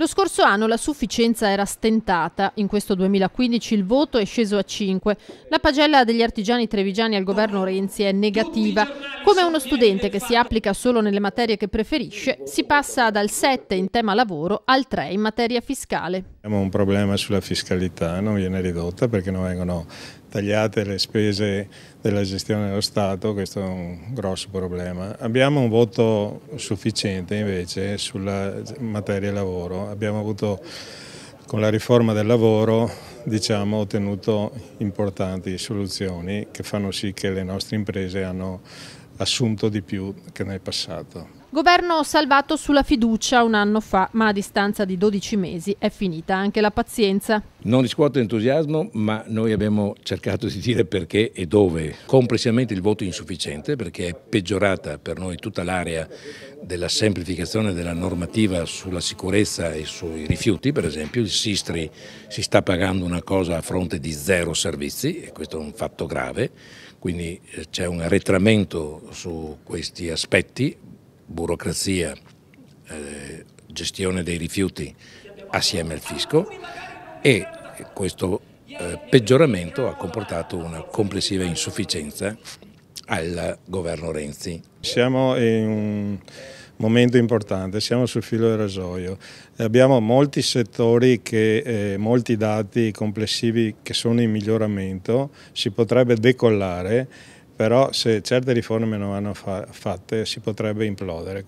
Lo scorso anno la sufficienza era stentata, in questo 2015 il voto è sceso a 5. La pagella degli artigiani trevigiani al governo Renzi è negativa. Come uno studente che si applica solo nelle materie che preferisce, si passa dal 7 in tema lavoro al 3 in materia fiscale. Abbiamo un problema sulla fiscalità, non viene ridotta perché non vengono tagliate le spese della gestione dello Stato, questo è un grosso problema. Abbiamo un voto sufficiente invece sulla materia lavoro, abbiamo avuto con la riforma del lavoro diciamo, ottenuto importanti soluzioni che fanno sì che le nostre imprese hanno assunto di più che nel passato. Governo salvato sulla fiducia un anno fa, ma a distanza di 12 mesi è finita anche la pazienza. Non riscuote entusiasmo, ma noi abbiamo cercato di dire perché e dove. Complessivamente il voto è insufficiente perché è peggiorata per noi tutta l'area della semplificazione della normativa sulla sicurezza e sui rifiuti, per esempio il Sistri si sta pagando una cosa a fronte di zero servizi e questo è un fatto grave, quindi eh, c'è un arretramento su questi aspetti burocrazia, eh, gestione dei rifiuti assieme al fisco e questo eh, peggioramento ha comportato una complessiva insufficienza al governo Renzi. Siamo in un momento importante, siamo sul filo del rasoio. Abbiamo molti settori, che, eh, molti dati complessivi che sono in miglioramento, si potrebbe decollare però se certe riforme non vanno fa fatte si potrebbe implodere.